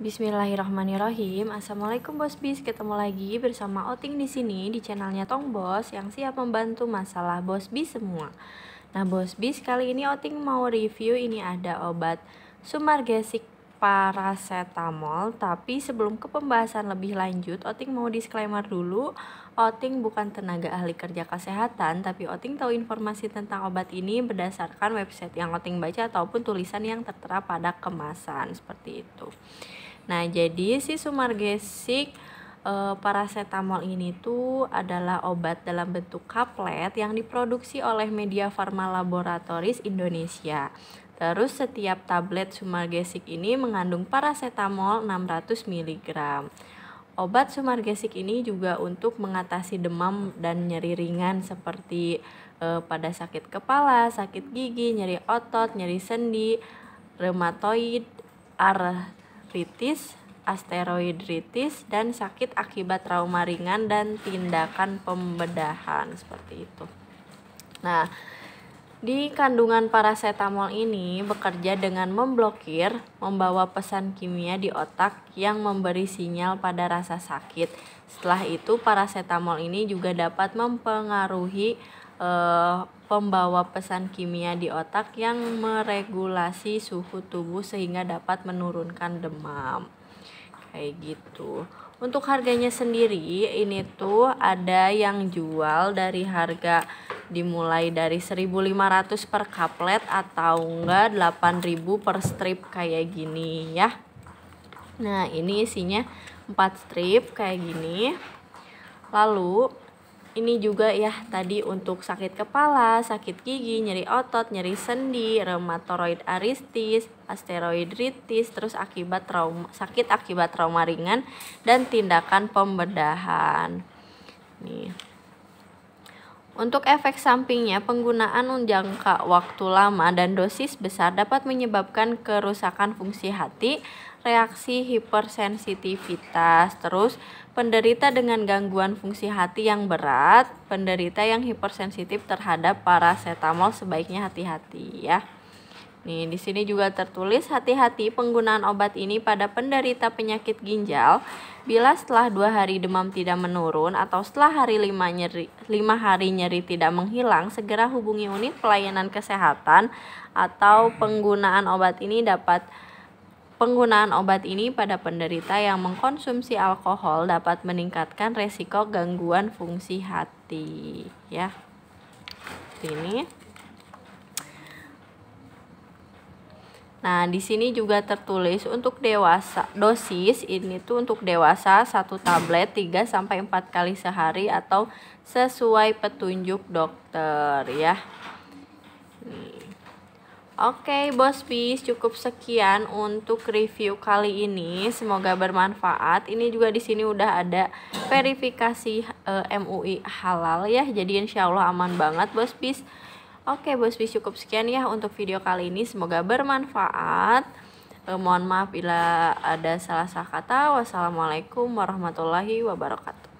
Bismillahirrahmanirrahim. Assalamualaikum Bos Bis. Ketemu lagi bersama Oting di sini di channelnya Tong Bos yang siap membantu masalah Bos Bis semua. Nah Bos Bis kali ini Oting mau review ini ada obat sumargesik paracetamol, tapi sebelum ke pembahasan lebih lanjut, Oting mau disclaimer dulu. Oting bukan tenaga ahli kerja kesehatan, tapi Oting tahu informasi tentang obat ini berdasarkan website yang Oting baca ataupun tulisan yang tertera pada kemasan seperti itu. Nah, jadi si sumargesik e, paracetamol ini tuh adalah obat dalam bentuk kaplet yang diproduksi oleh media farma laboratoris Indonesia. Terus setiap tablet sumargesik ini mengandung parasetamol 600 mg. Obat sumargesik ini juga untuk mengatasi demam dan nyeri ringan seperti e, pada sakit kepala, sakit gigi, nyeri otot, nyeri sendi, rematoid, artritis, asteroidritis, dan sakit akibat trauma ringan dan tindakan pembedahan seperti itu. Nah, di kandungan parasetamol ini bekerja dengan memblokir, membawa pesan kimia di otak yang memberi sinyal pada rasa sakit. Setelah itu parasetamol ini juga dapat mempengaruhi e, pembawa pesan kimia di otak yang meregulasi suhu tubuh sehingga dapat menurunkan demam. Kayak gitu. Untuk harganya sendiri ini tuh ada yang jual dari harga dimulai dari 1500 per kaplet atau enggak 8000 per strip kayak gini ya nah ini isinya 4 strip kayak gini lalu ini juga ya tadi untuk sakit kepala, sakit gigi, nyeri otot, nyeri sendi, rheumatoid aristis, ritis, terus akibat trauma, sakit akibat trauma ringan dan tindakan pembedahan. Nih. Untuk efek sampingnya, penggunaan jangka waktu lama dan dosis besar dapat menyebabkan kerusakan fungsi hati, reaksi hipersensitivitas. Terus, penderita dengan gangguan fungsi hati yang berat, penderita yang hipersensitif terhadap paracetamol sebaiknya hati-hati ya. Nih, di sini juga tertulis hati-hati penggunaan obat ini pada penderita penyakit ginjal bila setelah dua hari demam tidak menurun atau setelah hari lima, nyeri, lima hari nyeri tidak menghilang, segera hubungi unit pelayanan kesehatan atau penggunaan obat ini dapat Penggunaan obat ini pada penderita yang mengkonsumsi alkohol dapat meningkatkan resiko gangguan fungsi hati ya. Ini Nah, di sini juga tertulis untuk dewasa. Dosis ini tuh untuk dewasa satu tablet 3 sampai 4 kali sehari atau sesuai petunjuk dokter ya. Nih. Oke, Bos Bis, cukup sekian untuk review kali ini. Semoga bermanfaat. Ini juga di sini udah ada verifikasi e, eh, MUI halal ya. Jadi insya Allah aman banget, Bos Bis. Oke Bos Bis cukup sekian ya untuk video kali ini semoga bermanfaat. Eh, mohon maaf bila ada salah-salah kata. Wassalamualaikum warahmatullahi wabarakatuh.